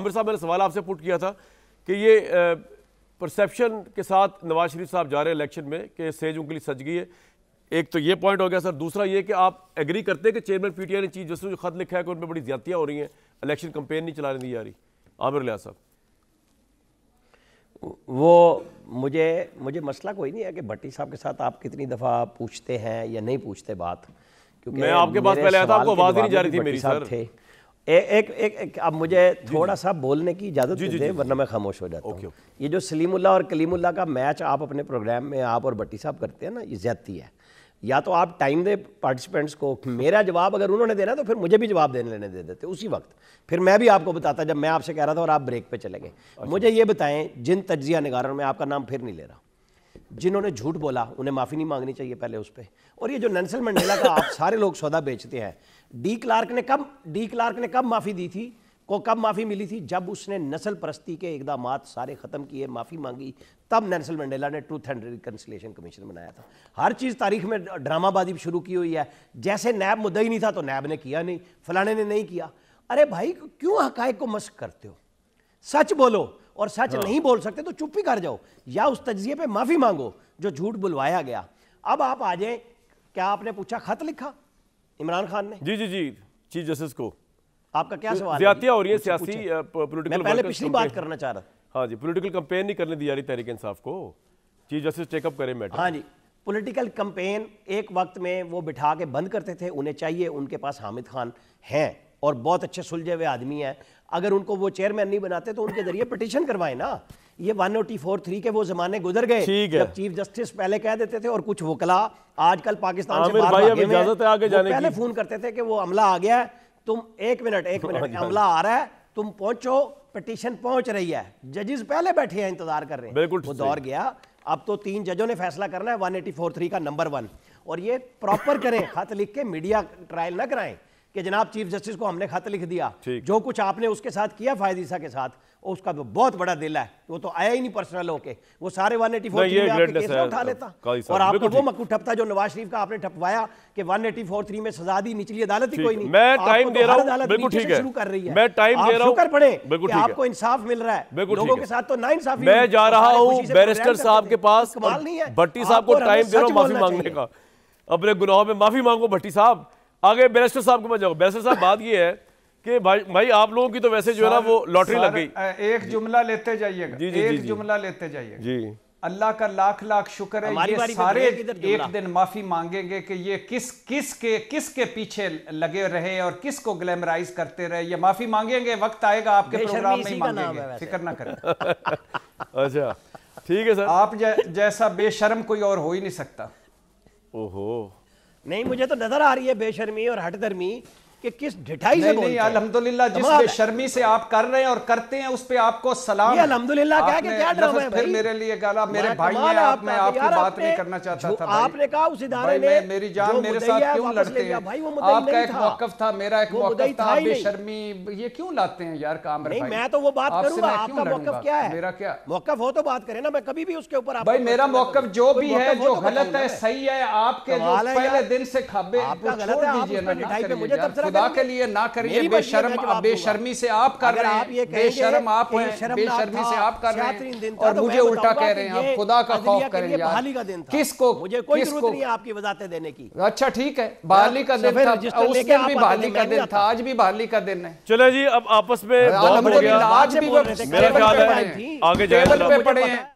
आमिर साहब मैंने सवाल आपसे पुट किया था कि ये परसेप्शन के साथ नवाज शरीफ साहब जा रहे हैं इलेक्शन में कि सेज उनके लिए सज गई है एक तो ये पॉइंट हो गया सर दूसरा ये कि आप एग्री करते हैं कि चेयरमैन पीटीआई ने चीज जैसे जो खत लिखा है कि उन पर बड़ी ज्यादतियाँ हो रही हैं इलेक्शन कंपेन नहीं चलाने दी जा रही आमिर लिया साहब वो मुझे मुझे मसला कोई नहीं है कि भट्टी साहब के साथ आप कितनी दफ़ा पूछते हैं या नहीं पूछते बात क्योंकि मैं आपके पास पहले आया था आपको आवाज़ नहीं जा रही थी मेरी सर थे एक एक एक अब मुझे थोड़ा सा बोलने की इजाज़त दे वरना मैं खामोश हो जाता हूँ ये जो सलीमुल्ला और कलीमुल्ला का मैच आप अपने प्रोग्राम में आप और बट्टी साहब करते हैं ना ये ज्यादती है या तो आप टाइम दे पार्टिसिपेंट्स को मेरा जवाब अगर उन्होंने देना तो फिर मुझे भी जवाब देने लेने दे देते उसी वक्त फिर मैं भी आपको बताता जब मैं आपसे कह रहा था और आप ब्रेक पे चले गए अच्छा। मुझे ये बताएं जिन तजिया नगारों में आपका नाम फिर नहीं ले रहा जिन्होंने झूठ बोला उन्हें माफ़ी नहीं मांगनी चाहिए पहले उस पर और ये जो नंसल मंडेला का आप सारे लोग सौदा बेचते हैं डी क्लार्क ने कब डी क्लार्क ने कब माफ़ी दी थी को कब माफ़ी मिली थी जब उसने नस्ल परस्ती के इकदाम सारे ख़त्म किए माफ़ी मांगी तब नैनसल मंडेला ने ट्रूथ एंड रिकनसलेशन कमीशन बनाया था हर चीज़ तारीख में ड्रामाबाजी शुरू की हुई है जैसे नैब मुद्दा ही नहीं था तो नैब ने किया नहीं फलाने ने नहीं किया अरे भाई क्यों हक को मस्क करते हो सच बोलो और सच हाँ। नहीं बोल सकते तो चुप ही कर जाओ या उस तजिए पे माफी मांगो जो झूठ बुलवाया गया अब आप आ जाए क्या आपने पूछा खत लिखा इमरान खान ने जी जी जी चीफ जस्टिस को आपका क्या सवाल हो रही है सियासी पॉलिटिकल पहले पिछली बात करना चाह रहा हाँ जी पॉलिटिकल कंपेन नहीं करने दी जा रही तहरीक इंसाफ को चीफ जस्टिस टेकअप करें मैटर हाँ जी पॉलिटिकल कंपेन एक वक्त में वो बिठा के बंद करते थे उन्हें चाहिए उनके पास हामिद खान हैं और बहुत अच्छे सुलझे हुए आदमी हैं अगर उनको वो चेयरमैन नहीं बनाते तो उनके जरिए पटिशन करवाए ना ये वन oh के वो जमाने गुजर गए जब चीफ जस्टिस पहले कह देते थे और कुछ वकला आजकल पाकिस्तान से बाहर इजाजत है आगे जाने पहले फोन करते थे कि वो अमला आ गया है तुम एक मिनट एक मिनट अमला आ रहा है तुम पहुंचो पटिशन पहुंच रही है जजेस पहले बैठे हैं इंतजार कर रहे हैं बिल्कुल वो दौर गया अब तो तीन जजों ने फैसला करना है 1843 का नंबर वन और ये प्रॉपर करें खत लिख के मीडिया ट्रायल ना कराएं कि जनाब चीफ जस्टिस को हमने खत लिख दिया जो कुछ आपने उसके साथ किया फायदीसा के साथ उसका तो बहुत बड़ा दिल है वो तो आया ही नहीं पर्सनल होके वो सारे वन एटी फोर उठा लेता और आपको वो मकू ठपता जो नवाज शरीफ का आपने ठपवाया कि वन एटी फोर थ्री में सजा दी निचली अदालत ही कोई नहीं मैं टाइम तो दे रहा हूँ शुरू कर रही है मैं टाइम दे रहा हूँ कर पड़े आपको इंसाफ मिल रहा है लोगों के साथ तो ना इंसाफ मैं जा तो रहा हूँ बैरिस्टर साहब के पास भट्टी साहब को टाइम दे रहा हूँ माफी मांगने का अपने गुनाहों में माफी मांगो भट्टी साहब आगे बैरिस्टर साहब को मैं जाऊँ बैरिस्टर साहब बात यह है कि भाई भाई आप लोगों की तो वैसे जो है ना वो लॉटरी लग गई एक जुमला लेते जाइएगा जी, जी, एक जुमला लेते जाइएगा जी अल्लाह का लाख लाख शुक्र है ये सारे एक दिन माफी मांगेंगे कि ये किस किस के किस के पीछे लगे रहे और किस को ग्लैमराइज करते रहे ये माफी मांगेंगे वक्त आएगा आपके प्रोग्राम में मांगेंगे फिक्र ना करें अच्छा ठीक है सर आप जैसा बेशर्म कोई और हो ही नहीं सकता ओहो नहीं मुझे तो नजर आ रही है बेशर्मी और हटधर्मी कि किस ढिठाई से नहीं, अल्हम्दुलिल्लाह जिस शर्मी से आप कर रहे हैं और करते हैं उस पे आपको सलाम ये अल्हम्दुलिल्लाह क्या कि क्या ड्रामा है भाई मेरे लिए गाला मेरे भाई ने आप मैं आपकी बात नहीं करना चाहता था आपने कहा उस इदारे ने मेरी जान मेरे साथ क्यों लड़ते हैं आपका एक मौकफ था मेरा एक मौकफ था शर्मी ये क्यों लाते हैं यार कामर भाई मैं तो वो बात करूंगा आपका मौकफ क्या है मेरा क्या मौकफ हो तो बात करें ना मैं कभी भी उसके ऊपर भाई मेरा मौकफ जो भी है जो तो गलत है सही है आपके पहले दिन से खबे आप गलत है आप मुझे तबसरा खुदा के लिए ना करिए बेशर्म बेशर्मी से आप कर रहे हैं बेशर्म आप हैं बेशर्मी से आप कर रहे हैं और तो मुझे उल्टा कह रहे हैं आप खुदा का खौफ करें यार किसको किसको आपकी वजाते देने की अच्छा ठीक है बहाली का दिन था उस दिन भी बहाली का दिन था आज भी बहाली का दिन है चलो जी अब आपस में आज भी आगे ख्याल है आगे